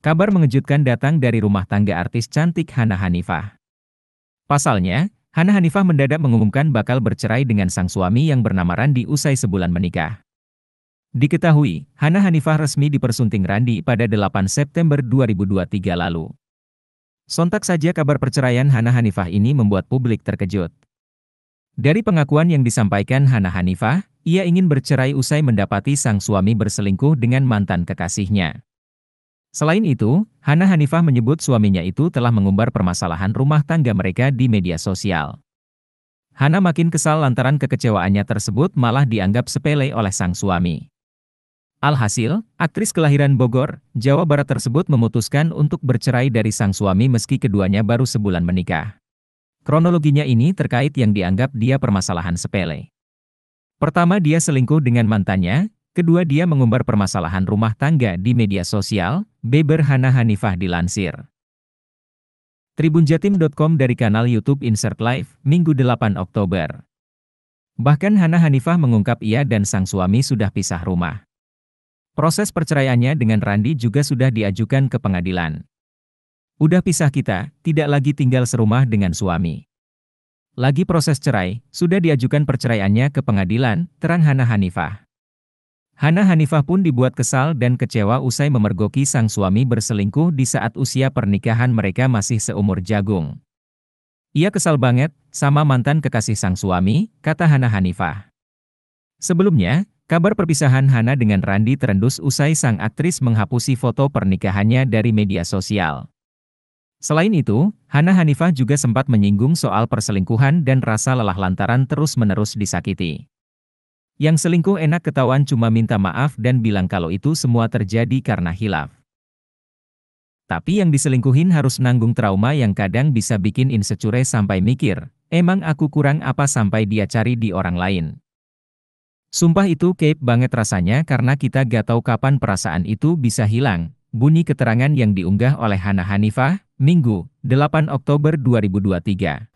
Kabar mengejutkan datang dari rumah tangga artis cantik Hana Hanifah. Pasalnya, Hana Hanifah mendadak mengumumkan bakal bercerai dengan sang suami yang bernama Randi usai sebulan menikah. Diketahui, Hana Hanifah resmi dipersunting Randi pada 8 September 2023 lalu. Sontak saja kabar perceraian Hana Hanifah ini membuat publik terkejut. Dari pengakuan yang disampaikan Hana Hanifah, ia ingin bercerai usai mendapati sang suami berselingkuh dengan mantan kekasihnya. Selain itu, Hana Hanifah menyebut suaminya itu telah mengumbar permasalahan rumah tangga mereka di media sosial. Hana makin kesal lantaran kekecewaannya tersebut malah dianggap sepele oleh sang suami. Alhasil, aktris kelahiran Bogor, Jawa Barat tersebut memutuskan untuk bercerai dari sang suami meski keduanya baru sebulan menikah. Kronologinya ini terkait yang dianggap dia permasalahan sepele. Pertama dia selingkuh dengan mantannya, Kedua dia mengumbar permasalahan rumah tangga di media sosial, Beber Hana Hanifah dilansir. Tribunjatim.com dari kanal YouTube Insert Live, Minggu 8 Oktober. Bahkan Hana Hanifah mengungkap ia dan sang suami sudah pisah rumah. Proses perceraiannya dengan Randi juga sudah diajukan ke pengadilan. Udah pisah kita, tidak lagi tinggal serumah dengan suami. Lagi proses cerai, sudah diajukan perceraiannya ke pengadilan, terang Hana Hanifah. Hana Hanifah pun dibuat kesal dan kecewa usai memergoki sang suami berselingkuh di saat usia pernikahan mereka masih seumur jagung. Ia kesal banget sama mantan kekasih sang suami, kata Hana Hanifah. Sebelumnya, kabar perpisahan Hana dengan Randi terendus usai sang aktris menghapusi foto pernikahannya dari media sosial. Selain itu, Hana Hanifah juga sempat menyinggung soal perselingkuhan dan rasa lelah lantaran terus-menerus disakiti. Yang selingkuh enak ketahuan cuma minta maaf dan bilang kalau itu semua terjadi karena hilaf. Tapi yang diselingkuhin harus nanggung trauma yang kadang bisa bikin insecure sampai mikir, emang aku kurang apa sampai dia cari di orang lain. Sumpah itu keip banget rasanya karena kita gak tahu kapan perasaan itu bisa hilang. Bunyi keterangan yang diunggah oleh Hana Hanifah, Minggu, 8 Oktober 2023.